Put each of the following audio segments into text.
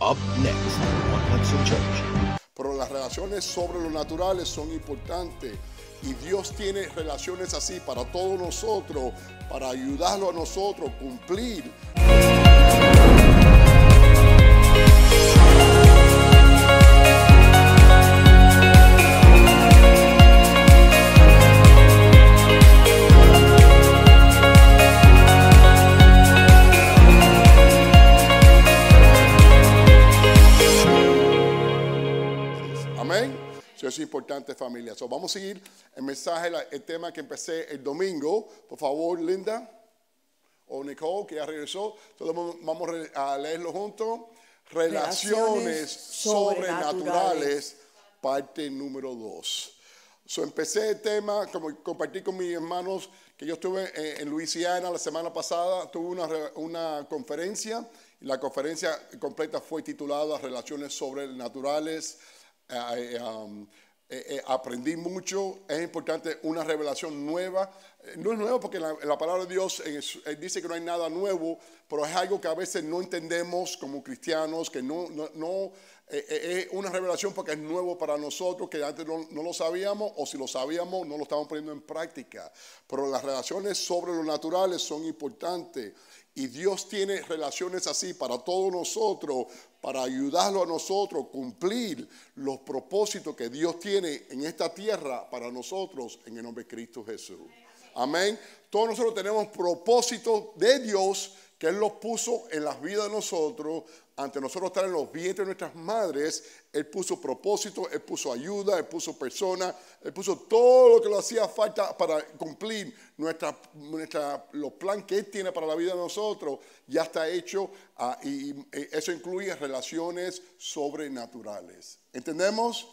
Up next Church. Pero las relaciones sobre lo naturales son importantes y Dios tiene relaciones así para todos nosotros, para ayudarlo a nosotros cumplir. es importante, familia. vamos a seguir el mensaje, el tema que empecé el domingo. Por favor, Linda o Nicole, que ya regresó. Todos vamos a leerlo juntos. Relaciones, sobrenaturales, parte número 2. So, empecé el tema, como compartí con mis hermanos, que yo estuve en, en Luisiana la semana pasada, tuve una, una conferencia, y la conferencia completa fue titulada Relaciones Sobrenaturales eh, eh, um, eh, aprendí mucho, es importante una revelación nueva. No es nuevo porque la, palabra de Dios dice que no hay nada nuevo, pero es algo que a veces no entendemos como cristianos, que no, no eh, eh, es una revelación porque es nuevo para nosotros, que antes no, lo sabíamos, o si lo sabíamos, no lo estábamos poniendo en práctica. Pero las relaciones sobre los naturales son importantes. Y Dios tiene relaciones así para todos nosotros, para ayudarlo a nosotros a cumplir los propósitos que Dios tiene en esta tierra para nosotros, en el nombre de Cristo Jesús. Amén. Todos nosotros tenemos propósitos de Dios que Él los puso en las vidas de nosotros ante nosotros estar en los vientres de nuestras madres, Él puso propósito, Él puso ayuda, Él puso persona, Él puso todo lo que le hacía falta para cumplir nuestra, nuestra, los planes que Él tiene para la vida de nosotros, ya está hecho ah, y, eh, eso incluye relaciones sobrenaturales. ¿Entendemos?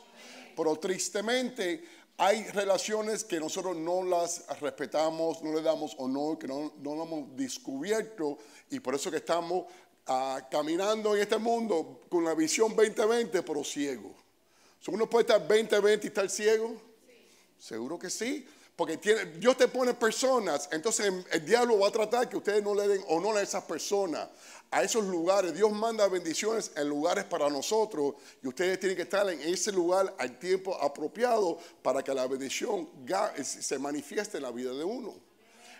Pero tristemente hay relaciones que nosotros no las respetamos, no le damos honor, que no, no hemos descubierto y por eso que estamos caminando en este mundo con la visión 2020, pero ciego. ¿Son ¿Uno puede estar 2020 y estar ciego? Seguro que sí. Porque Dios te pone personas, entonces el diablo va a tratar que ustedes no le den honor a esas personas, a esos lugares. Dios manda bendiciones en lugares para nosotros y ustedes tienen que estar en ese lugar al tiempo apropiado para que la bendición se manifieste en la vida de uno.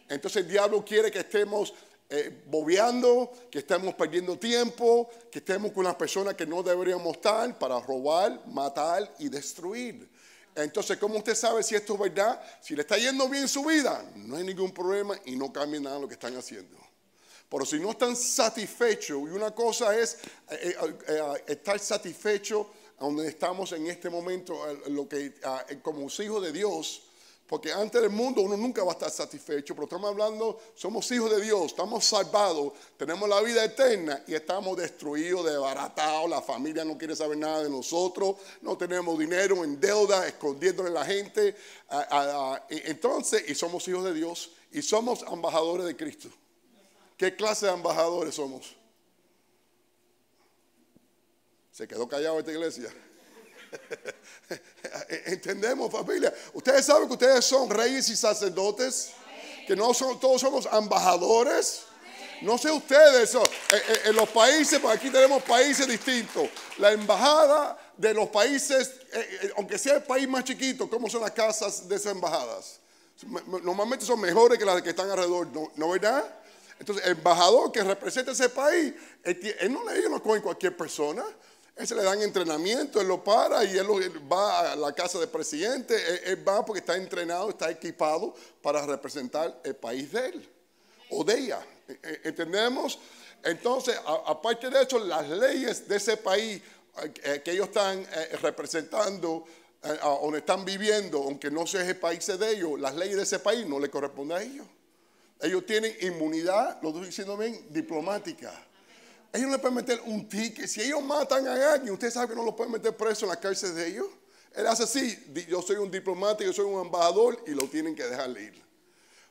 Entonces el diablo quiere que estemos eh, bobeando, que estamos perdiendo tiempo, que estemos con las personas que no deberíamos estar para robar, matar y destruir. Entonces, ¿cómo usted sabe si esto es verdad? Si le está yendo bien su vida, no hay ningún problema y no cambia nada lo que están haciendo. Pero si no están satisfechos, y una cosa es eh, eh, eh, estar satisfecho donde estamos en este momento, lo que, como hijos de Dios, porque antes del mundo uno nunca va a estar satisfecho, pero estamos hablando, somos hijos de Dios, estamos salvados, tenemos la vida eterna y estamos destruidos, desbaratados, la familia no quiere saber nada de nosotros, no tenemos dinero en deuda, escondiéndole a la gente. Entonces, y somos hijos de Dios y somos embajadores de Cristo. ¿Qué clase de embajadores somos? Se quedó callado esta iglesia. Entendemos familia. Ustedes saben que ustedes son reyes y sacerdotes. Que no son, todos somos embajadores. No sé ustedes, eh, eh, en los países, porque aquí tenemos países distintos. La embajada de los países, eh, aunque sea el país más chiquito, ¿cómo son las casas de esas embajadas? Normalmente son mejores que las que están alrededor, ¿no, verdad? Entonces, el embajador que representa ese país, él, no le ellos no cogen cualquier persona él se le dan entrenamiento, él lo para y él, va a la casa del presidente, él, va porque está entrenado, está equipado para representar el país de él o de ella. E-, e-, ¿Entendemos? Entonces, aparte de eso, las leyes de ese país eh, eh, que ellos están eh, representando, donde están viviendo, aunque no sea el país de ellos, las leyes de ese país no le corresponden a ellos. Ellos tienen inmunidad, lo estoy diciendo bien, diplomática. Ellos no le pueden meter un ticket. Si ellos matan a alguien, usted sabe que no lo pueden meter preso en la cárcel de ellos. Él hace así, yo soy un diplomático, yo soy un embajador y lo tienen que dejar ir.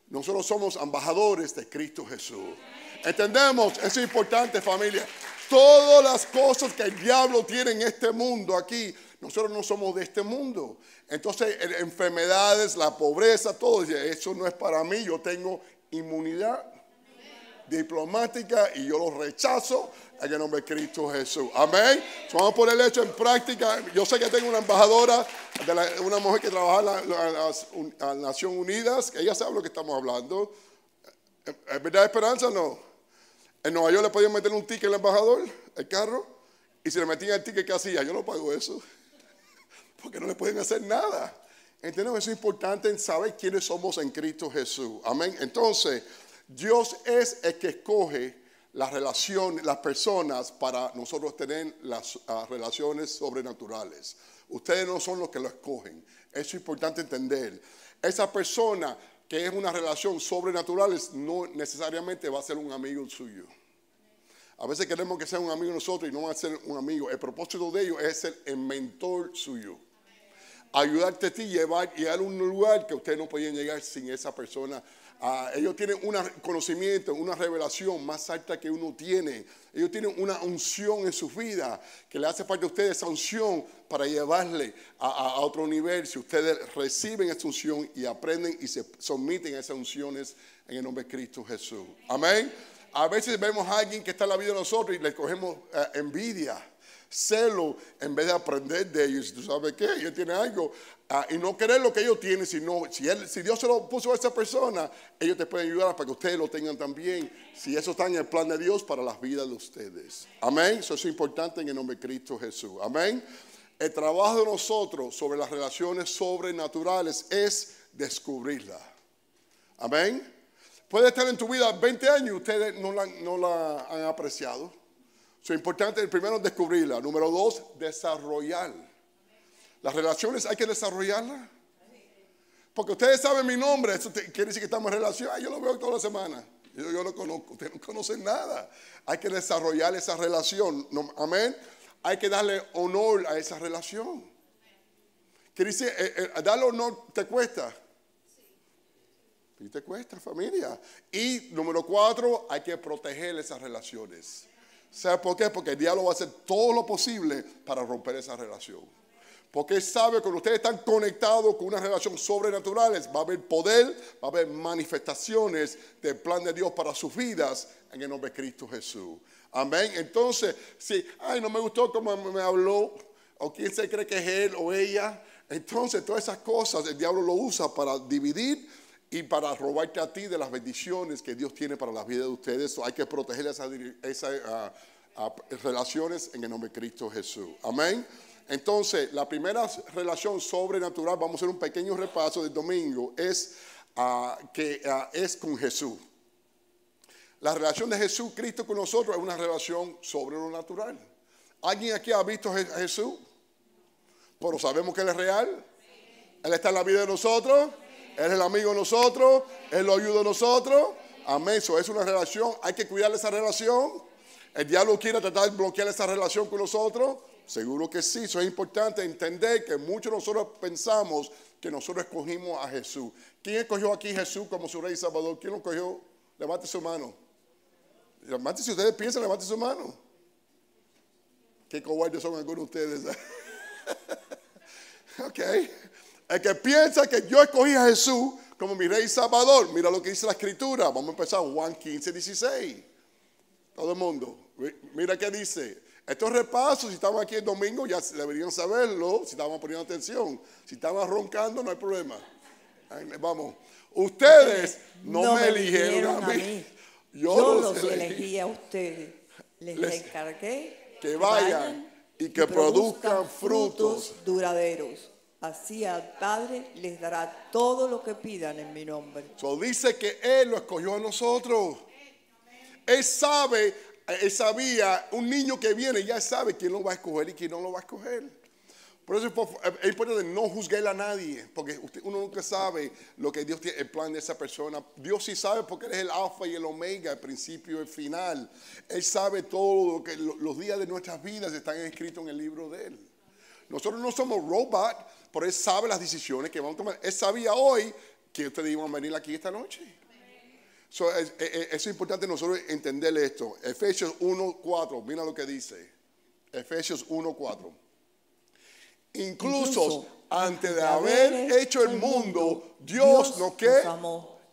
Nosotros somos embajadores de Cristo Jesús. ¿Entendemos? Eso es importante familia. Todas las cosas que el diablo tiene en este mundo aquí, nosotros no somos de este mundo. Entonces, enfermedades, la pobreza, todo, eso no es para mí, yo tengo inmunidad diplomática y yo lo rechazo en el nombre de Cristo Jesús. Amén. vamos a poner hecho en práctica. Yo sé que tengo una embajadora, de una mujer que trabaja en la, Nación Naciones Unidas, que ella sabe lo que estamos hablando. ¿Es verdad esperanza no? En Nueva York le podían meter un ticket al embajador, el carro, y si le metían el ticket, ¿qué hacía? Yo no pago eso, porque no le pueden hacer nada. Entendemos, eso es importante en saber quiénes somos en Cristo Jesús. Amén. Entonces, Dios es el que escoge las relaciones, las personas para nosotros tener las ah, relaciones sobrenaturales. Ustedes no son los que lo escogen. Eso es importante entender. Esa persona que es una relación sobrenatural no necesariamente va a ser un amigo suyo. A veces queremos que sea un amigo nosotros y no va a ser un amigo. El propósito de ellos es ser el mentor suyo. Ayudarte a ti, llevar y a un lugar que ustedes no podían llegar sin esa persona Ah, ellos tienen un conocimiento, una revelación más alta que uno tiene. Ellos tienen una unción en su vida que le hace falta a ustedes esa unción para llevarle a, otro universo, ustedes reciben esa unción y aprenden y se someten a esas unciones en el nombre de Cristo Jesús. Amén. A veces vemos a alguien que está en la vida de nosotros y le cogemos eh, envidia celo en vez de aprender de ellos. ¿Tú sabes qué? Ellos tienen algo. Ah, y no querer lo que ellos tienen, sino si, Dios se lo puso a esa persona, ellos te pueden ayudar para que ustedes lo tengan también. Si eso está en el plan de Dios para las vidas de ustedes. Amén. Eso es importante en el nombre de Cristo Jesús. Amén. El trabajo de nosotros sobre las relaciones sobrenaturales es descubrirla. Amén. Puede estar en tu vida 20 años y ustedes no no la han apreciado. Es importante, el primero, descubrirla. Número dos, desarrollar. Las relaciones hay que desarrollarlas. Porque ustedes saben mi nombre, eso quiere decir que estamos en relación. yo lo veo toda la semana. Yo, yo lo conozco, ustedes no conocen nada. Hay que desarrollar esa relación. Amén. Hay que darle honor a esa relación. Quiere decir, eh, eh, darle honor te cuesta. Y te cuesta, familia. Y número cuatro, hay que proteger esas relaciones. ¿Sabe por qué? Porque el diablo va a hacer todo lo posible para romper esa relación. Porque él sabe que cuando ustedes están conectados con una relación sobrenatural, va a haber poder, va a haber manifestaciones del plan de Dios para sus vidas en el nombre de Cristo Jesús. Amén. Entonces, si, ay, no me gustó cómo me habló, o quién se cree que es él o ella, entonces todas esas cosas el diablo lo usa para dividir, y para robarte a ti de las bendiciones que Dios tiene para la vida de ustedes. Hay que proteger esas, ah, ah, relaciones en el nombre de Cristo Jesús. Amén. Entonces, la primera relación sobrenatural, vamos a hacer un pequeño repaso del domingo, es ah, que es con Jesús. La relación de Jesús Cristo con nosotros es una relación sobrenatural. ¿Alguien aquí ha visto a Jesús? Pero sabemos que Él es real. Él está en la vida de nosotros. Él es el amigo de nosotros, Él lo ayuda a nosotros. Amén. Eso es una relación, hay que cuidar esa relación. El diablo quiere tratar de bloquear esa relación con nosotros. Seguro que sí, eso es importante entender que muchos de nosotros pensamos que nosotros escogimos a Jesús. ¿Quién escogió aquí Jesús como su rey salvador? ¿Quién lo escogió? Levante su mano. Levante, si ustedes piensan, levante su mano. Qué cobardes son algunos de ustedes. ¿eh? ok. El que piensa que yo escogí a Jesús como mi rey salvador, mira lo que dice la escritura. Vamos a empezar Juan 15, 16. Todo el mundo, mira qué dice. Estos repasos, si estaban aquí el domingo, ya deberían saberlo, si estaban poniendo atención. Si estaban roncando, no hay problema. Vamos. Ustedes no, me, eligieron, a mí. Yo, los, elegí. a ustedes. Les, encargué que vayan, y que produzcan frutos duraderos Así al Padre les dará todo lo que pidan en mi nombre. So dice que Él lo escogió a nosotros. Él sabe, él sabía, un niño que viene ya sabe quién lo va a escoger y quién no lo va a escoger. Por eso es importante no juzgar a nadie, porque uno nunca sabe lo que Dios tiene, el plan de esa persona. Dios sí sabe porque Él es el alfa y el omega, el principio y el final. Él sabe todo lo que los días de nuestras vidas están escritos en el libro de Él. Nosotros no somos robots, por Él sabe las decisiones que vamos a tomar. Él sabía hoy que ustedes iban a venir aquí esta noche. Eh, eh, eh, es, importante nosotros entender esto. Efesios 1.4, mira lo que dice. Efesios 1.4. Incluso, antes de haber hecho el mundo, Dios, nos, qué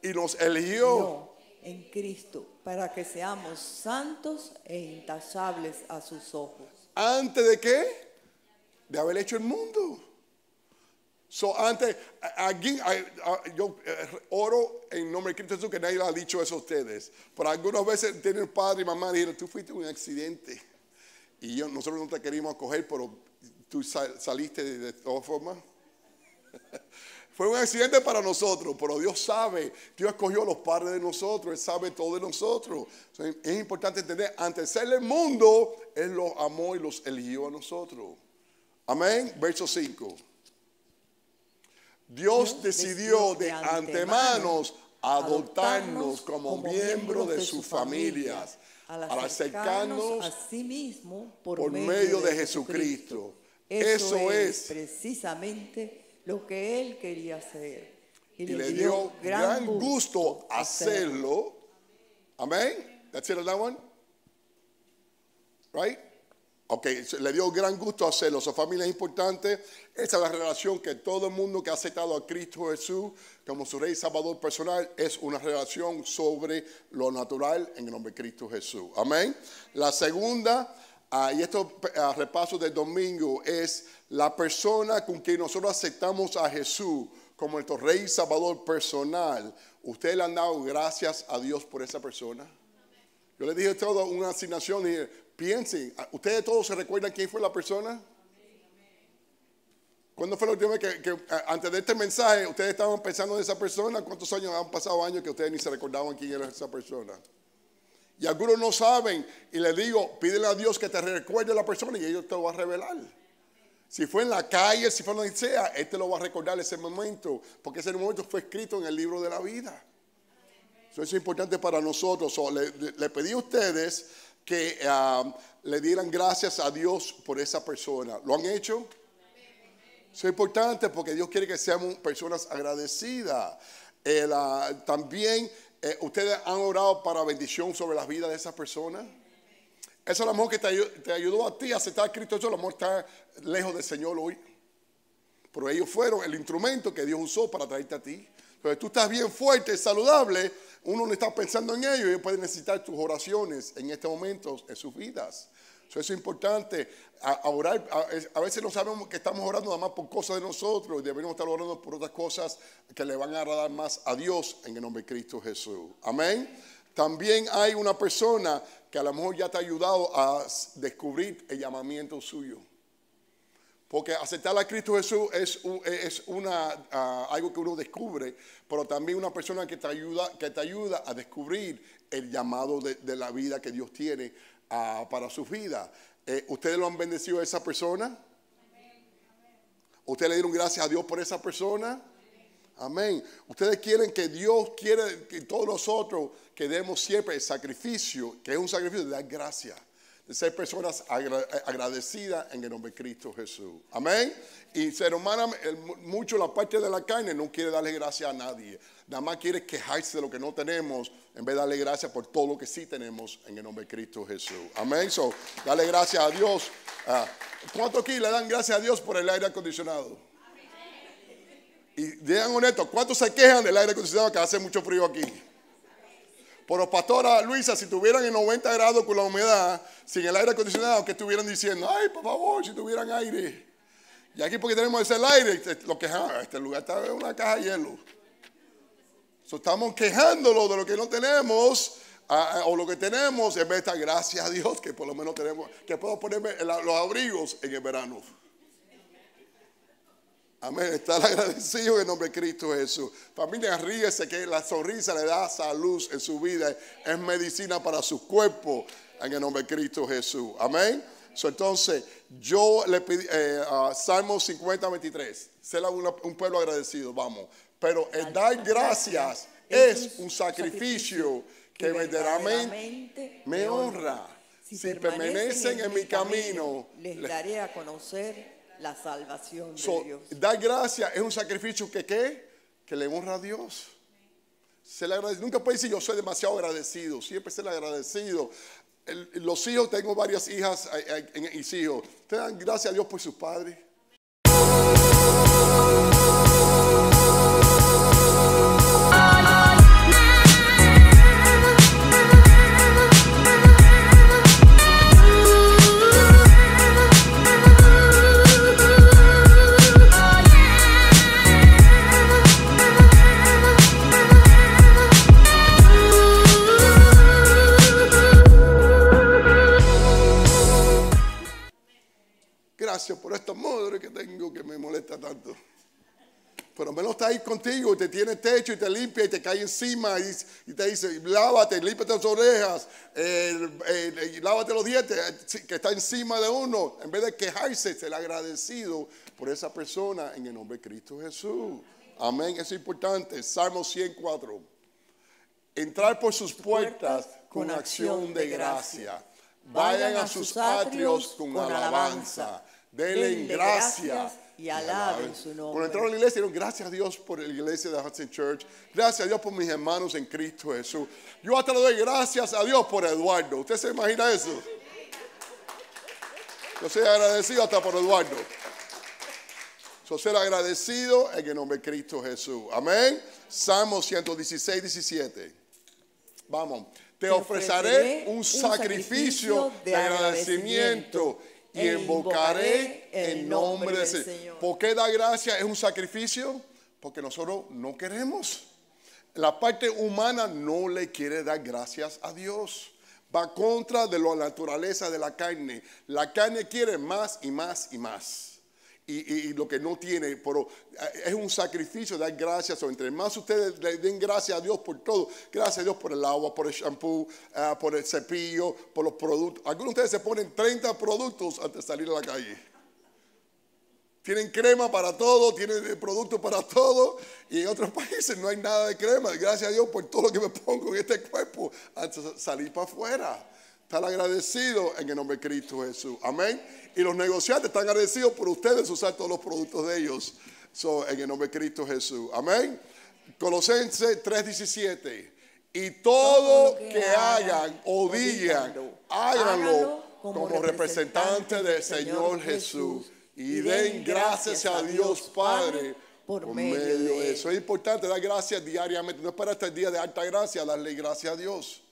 y nos eligió en Cristo para que seamos santos e intachables a sus ojos. ¿Antes de qué? De haber hecho el mundo. So, antes, yo eh, oro en nombre de Cristo Jesús que nadie le ha dicho eso a ustedes. Pero algunas veces tienen padre y mamá dijeron, tú fuiste un accidente. Y nosotros no te queríamos acoger pero tú saliste de, todas formas. Fue un accidente para nosotros, pero Dios sabe, Dios escogió a los padres de nosotros, Él sabe todo de nosotros. es importante entender, antes de ser el mundo, Él los amó y los eligió a nosotros. Amén, verso 5. Dios decidió de antemano adoptarnos como miembros de sus familias al acercarnos a sí mismo por medio de Jesucristo. Eso es precisamente lo que Él quería hacer. Y le dio gran gusto hacerlo. Amén. That's it on that one. Right? Ok, le dio gran gusto hacerlo. Su familia es importante. Esa es la relación que todo el mundo que ha aceptado a Cristo Jesús como su Rey Salvador personal es una relación sobre lo natural en el nombre de Cristo Jesús. Amén. La segunda, ah, y esto ah, repaso del domingo, es la persona con quien nosotros aceptamos a Jesús como nuestro Rey Salvador personal. Usted le han dado gracias a Dios por esa persona. Yo le dije todo una asignación y Piensen, ah, ¿ustedes todos se recuerdan quién fue la persona? ¿Cuándo fue la última vez que, antes de este mensaje ustedes estaban pensando en esa persona? ¿Cuántos años han pasado años que ustedes ni se recordaban quién era esa persona? Y algunos no saben y les digo, pídele a Dios que te recuerde la persona y ellos te lo va a revelar. Si fue en la calle, si fue donde sea, Él te lo va a recordar ese momento, porque ese momento fue escrito en el libro de la vida. Eso es importante para nosotros. le pedí a ustedes que um, le dieran gracias a Dios por esa persona. ¿Lo han hecho? Eso es importante porque Dios quiere que seamos personas agradecidas. Eh, también, eh, ¿ustedes han orado para bendición sobre la vida de esa persona? Eso es el amor que te, ayudó a ti a aceptar a Cristo. Eso el amor está lejos del Señor hoy. Pero ellos fueron el instrumento que Dios usó para traerte a ti. Entonces tú estás bien fuerte, saludable uno no está pensando en ellos, y puede necesitar tus oraciones en este momento, en sus vidas. Eso es importante. A, orar, a, veces no sabemos que estamos orando nada más por cosas de nosotros, y debemos estar orando por otras cosas que le van a agradar más a Dios en el nombre de Cristo Jesús. Amén. También hay una persona que a lo mejor ya te ha ayudado a descubrir el llamamiento suyo. Porque aceptar a Cristo Jesús es, es una, ah, algo que uno descubre, pero también una persona que te ayuda, que te ayuda a descubrir el llamado de, la vida que Dios tiene ah, para su vida. Eh, ¿Ustedes lo han bendecido a esa persona? ¿Ustedes le dieron gracias a Dios por esa persona? Amén. Ustedes quieren que Dios quiere que todos nosotros que demos siempre el sacrificio, que es un sacrificio de dar gracias ser personas agradecidas en el nombre de Cristo Jesús. Amén. Y ser humana mucho la parte de la carne no quiere darle gracias a nadie. Nada más quiere quejarse de lo que no tenemos en vez de darle gracias por todo lo que sí tenemos en el nombre de Cristo Jesús. Amén. So, dale gracias a Dios. Ah, ¿Cuántos aquí le dan gracias a Dios por el aire acondicionado? Y digan honesto, ¿cuántos se quejan del aire acondicionado que hace mucho frío aquí? Pero pastora Luisa, si tuvieran en 90 grados con la humedad, sin el aire acondicionado, ¿qué estuvieran diciendo, ay, por favor, si tuvieran aire. Y aquí porque tenemos ese aire, este, lo quejamos, ah, este lugar está en una caja de hielo. estamos quejándolo de lo que no tenemos ah, ah, o lo que tenemos en vez de gracias a Dios que por lo menos tenemos, que puedo ponerme los abrigos en el verano. Amén. Estar agradecido en el nombre de Cristo Jesús. Familia, ríese que la sonrisa le da salud en su vida. Es medicina para su cuerpo en el nombre de Cristo Jesús. Amén. entonces, yo le pedí, eh, Salmo 50, 23. Ser un pueblo agradecido, vamos. Pero el dar gracias es un sacrificio que verdaderamente me honra. Si permanecen en mi camino, les daré a conocer la salvación de Dios. Da gracias es un sacrificio que qué? Que le honra a Dios. Se le agradece. Nunca puede decir yo soy demasiado agradecido. Siempre se le agradecido. los hijos, tengo varias hijas y hijos. Te dan gracias a Dios por sus padres. que tengo que me molesta tanto. Pero menos está ahí contigo te tiene techo y te limpia y te cae encima y, te dice, lávate, límpiate las orejas, lávate los dientes, eh, que está encima de uno. En vez de quejarse, ser agradecido por esa persona en el nombre de Cristo Jesús. Amén, es importante. Salmo 104. Entrar por sus puertas con acción de gracia. Vayan a sus atrios con alabanza. Denle gracias y alaben su nombre. Cuando entraron a la iglesia, dieron gracias a Dios por la iglesia de Hudson Church. Gracias a Dios por mis hermanos en Cristo Jesús. Yo hasta le doy gracias a Dios por Eduardo. ¿Usted se imagina eso? Yo soy agradecido hasta por Eduardo. Yo soy agradecido en el nombre de Cristo Jesús. Amén. Salmo 116, 17. Vamos. Te ofreceré un sacrificio de agradecimiento y e invocaré el nombre del Señor. ¿Por qué dar gracia es un sacrificio? Porque nosotros no queremos. La parte humana no le quiere dar gracias a Dios. Va contra de la naturaleza de la carne. La carne quiere más y más y más y, lo que no tiene, pero eh, es un sacrificio dar gracias. O entre más ustedes le den gracias a Dios por todo, gracias a Dios por el agua, por el shampoo, ah, por el cepillo, por los productos. Algunos de ustedes se ponen 30 productos antes de salir a la calle. Tienen crema para todo, tienen eh, productos para todo. Y en otros países no hay nada de crema. Gracias a Dios por todo lo que me pongo en este cuerpo antes de salir para afuera. Están agradecidos en el nombre de Cristo Jesús. Amén. Y los negociantes están agradecidos por ustedes usar todos los productos de ellos en el nombre de Cristo Jesús. Amén. Colosenses 3:17. Y todo, que, hagan o digan, háganlo como, representantes representante del Señor Jesús. Y den gracias a Dios Padre por, medio de eso. Es importante dar gracias diariamente. No es para este día de alta gracia, darle gracias a Dios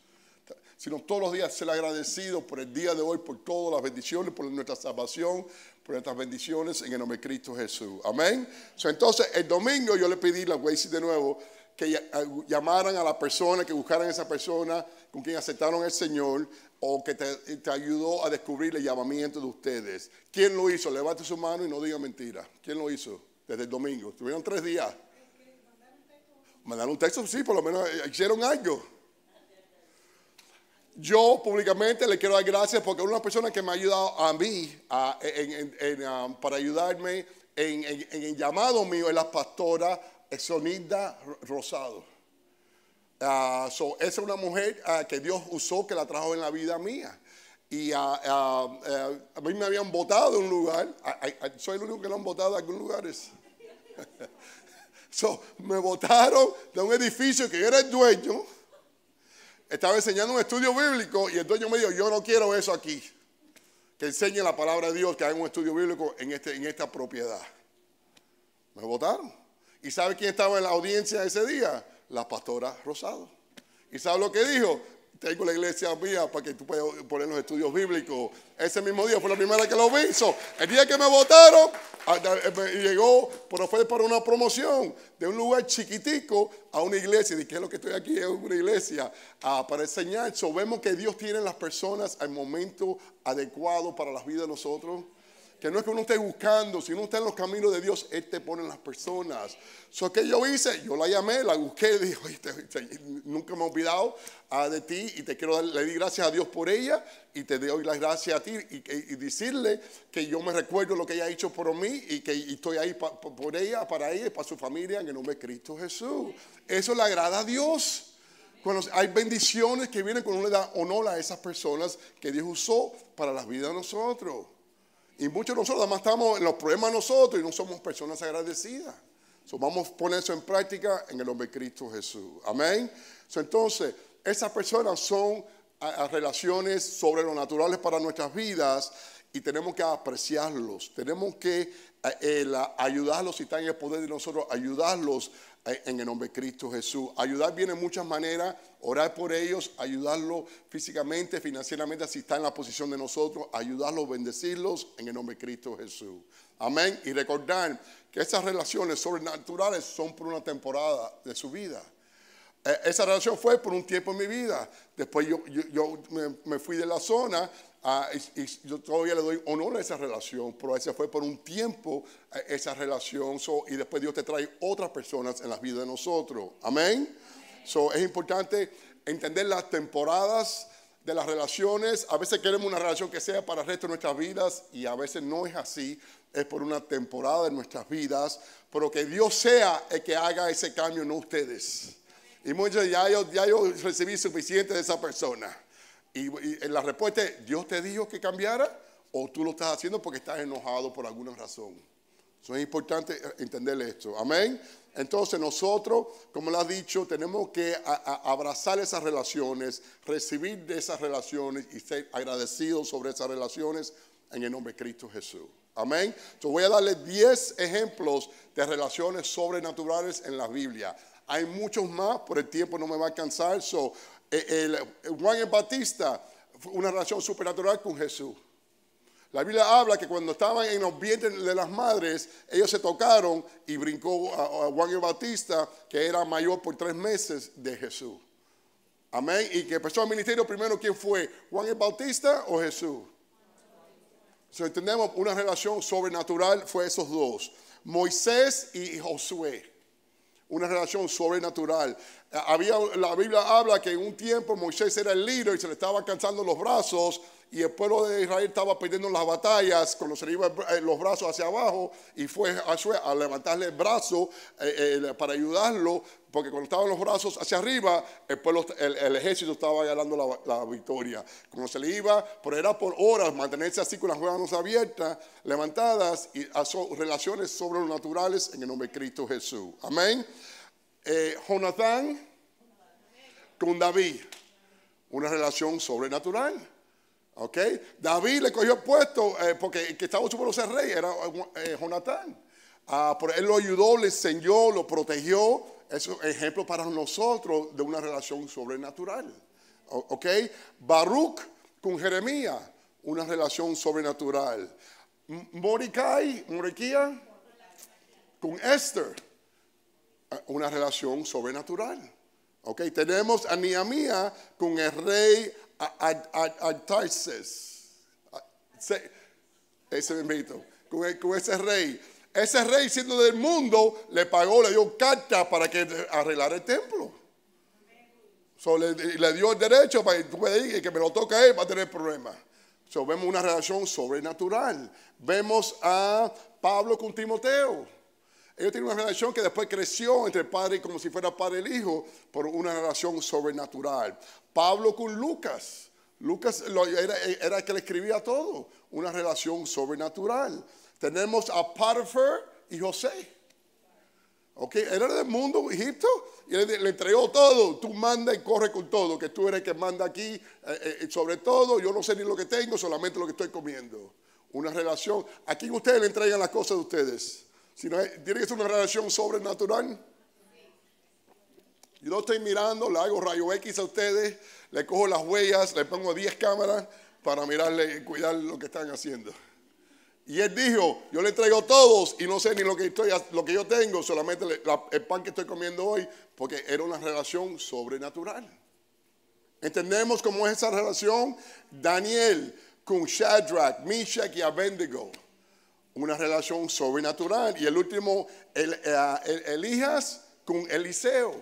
sino todos los días ser agradecido por el día de hoy, por todas las bendiciones, por nuestra salvación, por nuestras bendiciones en el nombre de Cristo Jesús. Amén. entonces, el domingo yo le pedí a Wacy de nuevo que eh, llamaran a la persona, que buscaran a esa persona con quien aceptaron el Señor o que eh, te, ayudó a descubrir el llamamiento de ustedes. ¿Quién lo hizo? Levante su mano y no diga mentira. ¿Quién lo hizo? Desde el domingo. Tuvieron tres días. Mandaron un texto, sí, por lo menos eh, hicieron algo yo públicamente le quiero dar gracias porque una persona que me ha ayudado a mí um, para ayudarme en, el llamado mío es la pastora Sonilda Rosado. Ah, esa es una mujer ah, que Dios usó, que la trajo en la vida mía. Y ah, a mí me habían votado de un lugar. soy el único que lo han votado de algún lugares. me votaron de un edificio que yo era el dueño estaba enseñando un estudio bíblico y el dueño me dijo, yo no quiero eso aquí. Que enseñe la palabra de Dios, que haga un estudio bíblico en, este, en esta propiedad. Me votaron. ¿Y sabe quién estaba en la audiencia ese día? La pastora Rosado. ¿Y sabe lo que dijo? Tengo la iglesia mía para que tú puedas poner los estudios bíblicos. Ese mismo día fue la primera que lo hizo. El día que me votaron, Ah, eh, pues, llegó, pero fue para una promoción de un lugar chiquitico a una iglesia. ¿De que es lo que estoy aquí? Es una iglesia ah, para enseñar. So, vemos que Dios tiene las personas al momento adecuado para las vidas de nosotros que no es que uno esté buscando, si uno está en los caminos de Dios, Él te pone las personas. Eso que yo hice, yo la llamé, la busqué, dije, nunca me he olvidado ah, de ti y te quiero dar, le di gracias a Dios por ella y te doy las gracias a ti y, decirle que yo me recuerdo lo que ella ha hecho por mí y que estoy ahí por ella, para ella y para su familia en el nombre de Cristo Jesús. Eso le agrada a Dios. Cuando hay bendiciones que vienen cuando uno le da honor a esas personas que Dios usó para las vidas de nosotros. Y muchos de nosotros además estamos en los problemas nosotros y no somos personas agradecidas. vamos a poner eso en práctica en el nombre de Cristo Jesús. Amén. entonces, esas personas son relaciones sobre relaciones naturales para nuestras vidas y tenemos que apreciarlos. Tenemos que eh, ayudarlos si están en el poder de nosotros, ayudarlos eh, en el nombre de Cristo Jesús. Ayudar viene de muchas maneras, orar por ellos, ayudarlos físicamente, financieramente, si están en la posición de nosotros, ayudarlos, bendecirlos en el nombre de Cristo Jesús. Amén. Y recordar que esas relaciones sobrenaturales son por una temporada de su vida. Eh, esa relación fue por un tiempo en mi vida. Después yo, me, fui de la zona Ah, y, yo todavía le doy honor a esa relación, pero esa fue por un tiempo eh, esa relación. y después Dios te trae otras personas en las vidas de nosotros. Amén. So, es importante entender las temporadas de las relaciones. A veces queremos una relación que sea para el resto de nuestras vidas y a veces no es así. Es por una temporada de nuestras vidas, pero que Dios sea el que haga ese cambio, no ustedes. Y muchos ya yo, ya yo recibí suficiente de esa persona. Y, la respuesta es, Dios te dijo que cambiara o tú lo estás haciendo porque estás enojado por alguna razón. Eso es importante eh, entender esto. Amén. Entonces nosotros, como lo has dicho, tenemos que abrazar esas relaciones, recibir de esas relaciones y ser agradecidos sobre esas relaciones en el nombre de Cristo Jesús. Amén. Entonces voy a darle 10 ejemplos de relaciones sobrenaturales en la Biblia. Hay muchos más, por el tiempo no me va a alcanzar. So, eh, eh, Juan el Bautista una relación supernatural con Jesús. La Biblia habla que cuando estaban en los vientres de las madres, ellos se tocaron y brincó a, Juan el Bautista que era mayor por tres meses de Jesús. Amén. Y que empezó el ministerio primero, ¿quién fue? ¿Juan el Bautista o Jesús? So, entendemos una relación sobrenatural fue esos dos, Moisés y Josué una relación sobrenatural. Eh, había, la Biblia habla que en un tiempo Moisés era el líder y se le estaba cansando los brazos y el pueblo de Israel estaba perdiendo las batallas cuando se le iba eh, los brazos hacia abajo y fue a, levantarle el brazo eh, eh, para ayudarlo, porque cuando estaban los brazos hacia arriba, el, pueblo, el, ejército estaba ganando la, la, victoria. Cuando se le iba, pero era por horas mantenerse así con las manos abiertas, levantadas y hacer relaciones sobrenaturales en el nombre de Cristo Jesús. Amén. Eh, Jonathan con David, una relación sobrenatural. David le cogió puesto eh, porque el que estaba supuesto ser rey era eh, eh Jonatán. Ah, él lo ayudó, le enseñó, lo protegió. Es un ejemplo para nosotros de una relación sobrenatural. ¿Ok? Baruch con Jeremías, una relación sobrenatural. Morikai, Moriquía con Esther, eh, una relación sobrenatural. ¿Ok? Tenemos a Nehemías con el rey ese bendito. E, con, ese rey. Ese rey, siendo del mundo, le pagó, le dio carta para que arreglara el templo. le, dio el derecho para que tú me que me lo toque a él, va a tener problemas. So, vemos una relación sobrenatural. Vemos a Pablo con Timoteo. Ellos tienen una relación que después creció entre el padre como si fuera padre el hijo por una relación sobrenatural. Pablo con Lucas. Lucas era, el que le escribía todo. Una relación sobrenatural. Tenemos a Potiphar y José. ¿Ok? Era del mundo Egipto y le, entregó todo. Tú manda y corre con todo, que tú eres el que manda aquí. Eh, eh, sobre todo, yo no sé ni lo que tengo, solamente lo que estoy comiendo. Una relación. ¿A quién ustedes le entregan las cosas de ustedes? tiene que ser una relación sobrenatural. Yo lo estoy mirando, le hago rayo X a ustedes, le cojo las huellas, le pongo 10 cámaras para mirarle y cuidar lo que están haciendo. Y él dijo, yo le traigo todos y no sé ni lo que, estoy, lo que yo tengo, solamente el pan que estoy comiendo hoy, porque era una relación sobrenatural. Entendemos cómo es esa relación Daniel con Shadrach, Meshach y Abednego una relación sobrenatural. Y el último, el, eh, con Eliseo,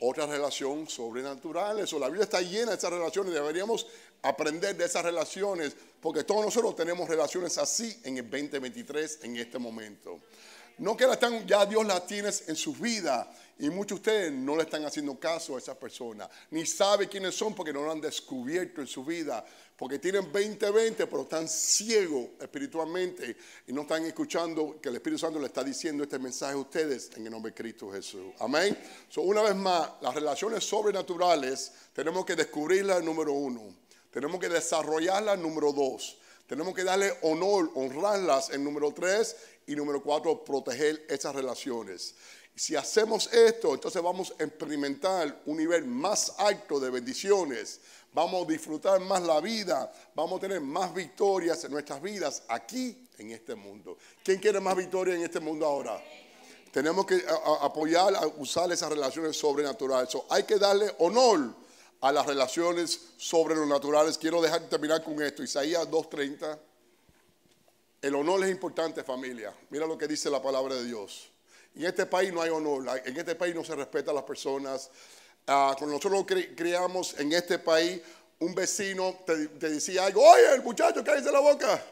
otra relación sobrenatural. Eso, la vida está llena de esas relaciones. Deberíamos aprender de esas relaciones, porque todos nosotros tenemos relaciones así en el 2023, en este momento. No que la están, ya Dios la tiene en su vida. Y muchos de ustedes no le están haciendo caso a esa persona. Ni sabe quiénes son porque no lo han descubierto en su vida. Porque tienen 20-20, pero están ciegos espiritualmente. Y no están escuchando que el Espíritu Santo le está diciendo este mensaje a ustedes en el nombre de Cristo Jesús. Amén. So, una vez más, las relaciones sobrenaturales tenemos que descubrirlas, número uno. Tenemos que desarrollarlas, número dos. Tenemos que darle honor, honrarlas en número tres y número cuatro, proteger esas relaciones. Si hacemos esto, entonces vamos a experimentar un nivel más alto de bendiciones. Vamos a disfrutar más la vida. Vamos a tener más victorias en nuestras vidas aquí en este mundo. ¿Quién quiere más victoria en este mundo ahora? Tenemos que apoyar, a usar esas relaciones sobrenaturales. hay que darle honor a las relaciones sobrenaturales. Quiero dejar de terminar con esto. Isaías 2.30. El honor es importante, familia. Mira lo que dice la palabra de Dios. En este país no hay honor, en este país no se respeta las personas. Ah, cuando nosotros creamos en este país, un vecino te, decía algo, oye, el muchacho, cállese la boca.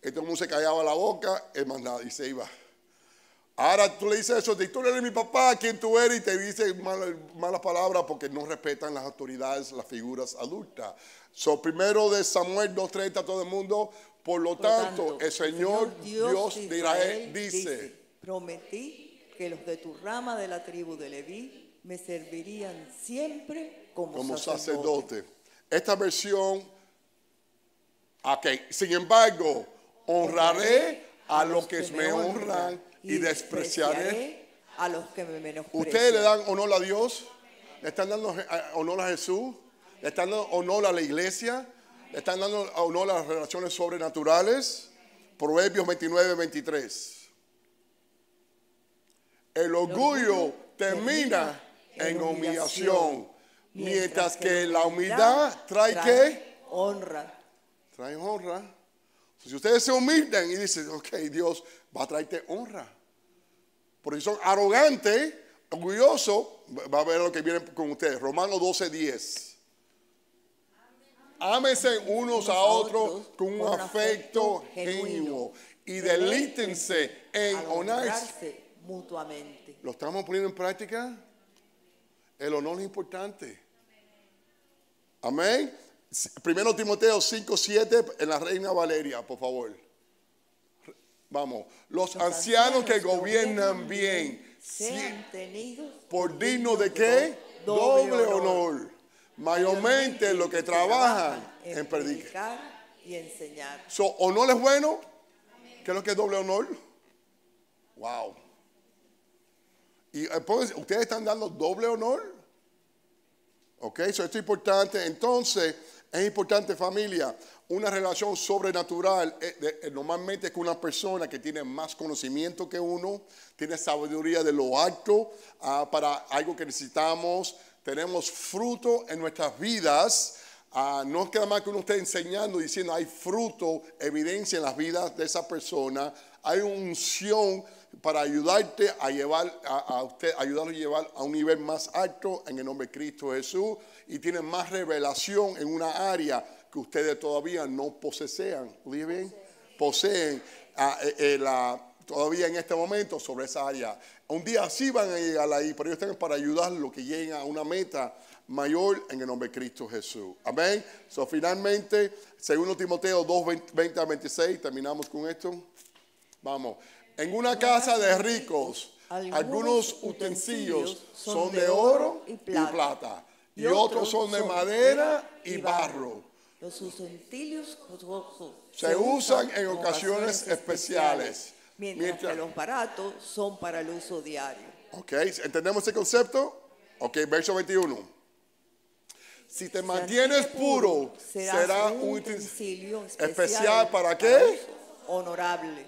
este se callaba la boca, es más nada, y se iba. Ahora tú le dices eso, de, tú eres mi papá, quién tú eres, y te dice malas palabras porque no respetan las autoridades, las figuras adultas. So, primero de Samuel 2.30, todo el mundo, por lo, tanto, el Señor, Dios, de eh, Israel, dice, prometí que los de tu rama de la tribu de Leví me servirían siempre como, sacerdote. Esta versión, okay. sin embargo, honraré a los que, me honran y despreciaré a los que me menosprecian. ¿Ustedes le dan honor a Dios? ¿Le están dando eh, honor a Jesús? ¿Le están dando honor a la iglesia? están dando a uno las relaciones sobrenaturales. Proverbios 29, 23. El orgullo termina en humillación, mientras que la humildad trae qué? Honra. Trae honra. Si ustedes se humilden y dicen, ok, Dios va a traerte honra. Porque si son arrogantes, orgullosos, va a ver lo que viene con ustedes. Romanos 12, 10. Ámense unos a otros con un afecto genuino y delítense en honrarse mutuamente. ¿Lo estamos poniendo en práctica? El honor es importante. Amén. Primero Timoteo 5, 7 en la Reina Valeria, por favor. Vamos, los, ancianos, que gobiernan bien, tenidos por digno de qué? Doble, honor mayormente lo que trabajan en predicar y enseñar. o honor es bueno, ¿Qué es lo que es doble honor. Wow. Y eh, pues, ustedes están dando doble honor. Ok, eso es importante. Entonces, es importante, familia, una relación sobrenatural eh, eh, normalmente es con una persona que tiene más conocimiento que uno, tiene sabiduría de lo alto ah, para algo que necesitamos, tenemos fruto en nuestras vidas. Ah, es no queda más que uno esté enseñando, diciendo, hay fruto, evidencia en las vidas de esa persona, hay unción para ayudarte a llevar a, usted, ayudarlo a llevar a un nivel más alto en el nombre de Cristo Jesús y tiene más revelación en una área que ustedes todavía no Poseen ah, eh, eh, todavía en este momento sobre esa área. Un día sí van a llegar ahí, pero ellos están para ayudar lo que lleguen a una meta mayor en el nombre de Cristo Jesús. Amén. So, finalmente, segundo Timoteo 2, a 26, terminamos con esto. Vamos. En una casa de ricos, algunos utensilios son de oro y plata, y otros son de madera y barro. Los utensilios se usan en ocasiones especiales mientras, que los baratos son para el uso diario. Ok, ¿entendemos ese concepto? Ok, verso 21. Si te mantienes puro, será un especial para qué? Honorable.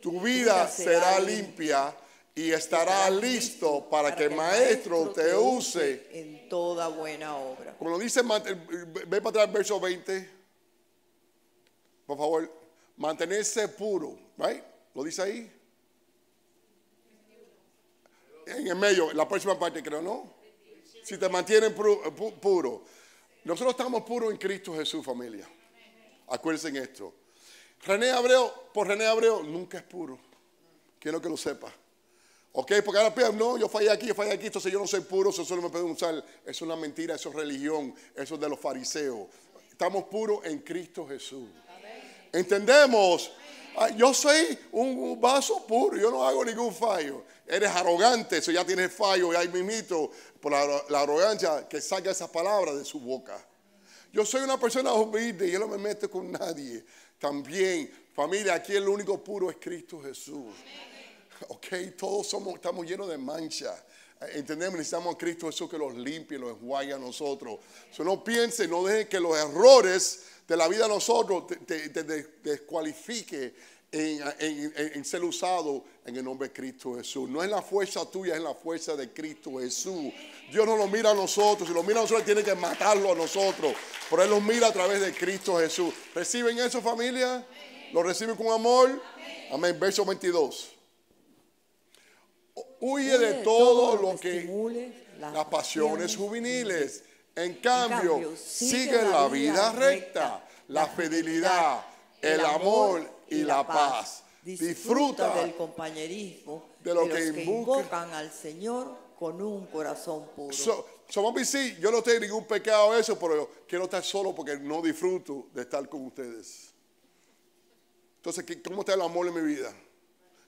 Tu vida será limpia y estará listo para que el maestro te use en toda buena obra. Como dice, eh, ve para atrás verso 20. Por favor, mantenerse puro, ¿right? ¿Lo dice ahí? En el medio, en la próxima parte creo, ¿no? Si te mantienen puro, Nosotros estamos puros en Cristo Jesús, familia. Acuérdense esto. René Abreu, por René Abreu, nunca es puro. Quiero que lo sepa. ¿Ok? Porque ahora piensan, no, yo fallé aquí, yo fallé aquí, entonces yo no soy puro, eso solo me pueden usar. Eso es una mentira, eso es religión, eso es de los fariseos. Estamos puros en Cristo Jesús. Entendemos Ah, yo soy un vaso puro, yo no hago ningún fallo. Eres arrogante, eso ya tiene fallo, y ahí mimito por la, arrogancia que salga esa palabra de su boca. Yo soy una persona humilde, y yo no me meto con nadie. También, familia, aquí el único puro es Cristo Jesús. Ok, todos somos, estamos llenos de mancha. Entendemos, necesitamos a Cristo Jesús que los limpie, los enjuague a nosotros. So, no piensen, no dejen que los errores de la vida a nosotros te, descualifique en, ser usado en el nombre de Cristo Jesús. No es la fuerza tuya, es la fuerza de Cristo Jesús. Dios no lo mira a nosotros, si lo mira a nosotros tiene que matarlo a nosotros, pero Él lo mira a través de Cristo Jesús. ¿Reciben eso familia? ¿Lo reciben con amor? Amén. Verso 22. Huye de todo lo que las pasiones juveniles en cambio, sigue, la vida recta, la fidelidad, el amor y la paz. Disfruta del compañerismo de, lo que, invocan al Señor con un corazón puro. yo no tengo ningún pecado eso, pero quiero estar solo porque no disfruto de estar con ustedes. Entonces, ¿cómo está el amor en mi vida?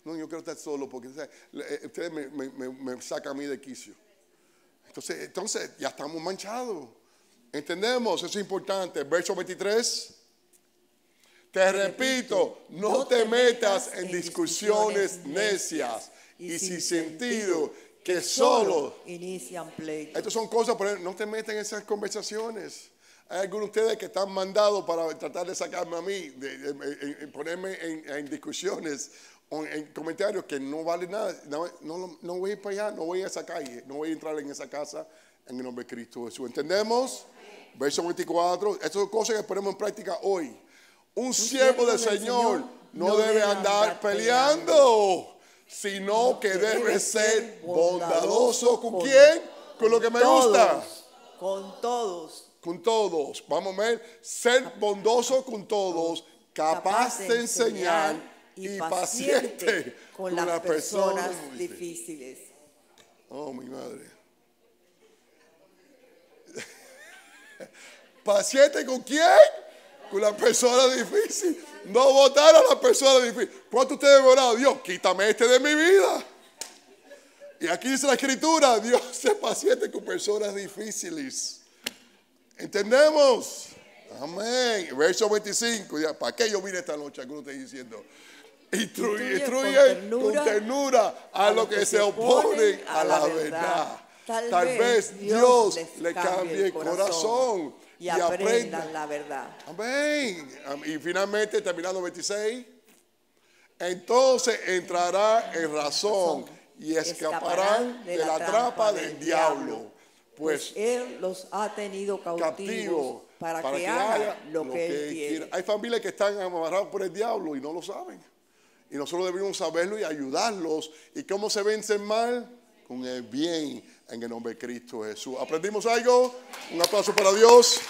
No, yo quiero estar solo porque eh, ustedes me, me sacan a mí de quicio. Entonces, ya estamos manchados. ¿Entendemos? Eso es importante. Verso 23. Te repito, no te metas en discusiones necias y sin sentido que solo inician pleitos. Estas son cosas, pero no te metas en esas conversaciones. Hay algunos de ustedes que están mandados para tratar de sacarme a mí, ponerme en, en, discusiones en comentarios que no vale nada. No, voy a ir para allá, no voy a esa calle, no voy a entrar en esa casa en el nombre de Cristo Jesús. ¿Entendemos? Verso 24. Estas son cosas que ponemos en práctica hoy. Un, siervo del Señor, no debe andar peleando, sino que debe ser bondadoso. ¿Con, quién? Con lo que me gusta. Con todos. Con todos. Vamos a ver. Ser bondadoso con todos, capaz de enseñar y, paciente, con, las personas difíciles. Oh, mi madre. ¿Paciente con quién? Con las personas difíciles. No votar a las personas difíciles. ¿Cuánto ustedes han orado? Dios, quítame este de mi vida. Y aquí dice la escritura, Dios es paciente con personas difíciles. ¿Entendemos? Amén. Verso 25. ¿Para qué yo vine esta noche? Algunos están diciendo. Instruye, con, ternura a, los que, se oponen a la verdad. Tal, vez Dios, le cambie el corazón y, aprenda. aprendan la verdad. Amén. Y finalmente, terminando 26, entonces entrará en razón y escaparán de la trampa del diablo, pues, pues él los ha tenido cautivos para, que, haga lo que, él Hay familias que están amarradas por el diablo y no lo saben. Y nosotros debemos saberlo y ayudarlos. ¿Y cómo se vence el mal? Con el bien, en el nombre de Cristo Jesús. ¿Aprendimos algo? Un aplauso para Dios.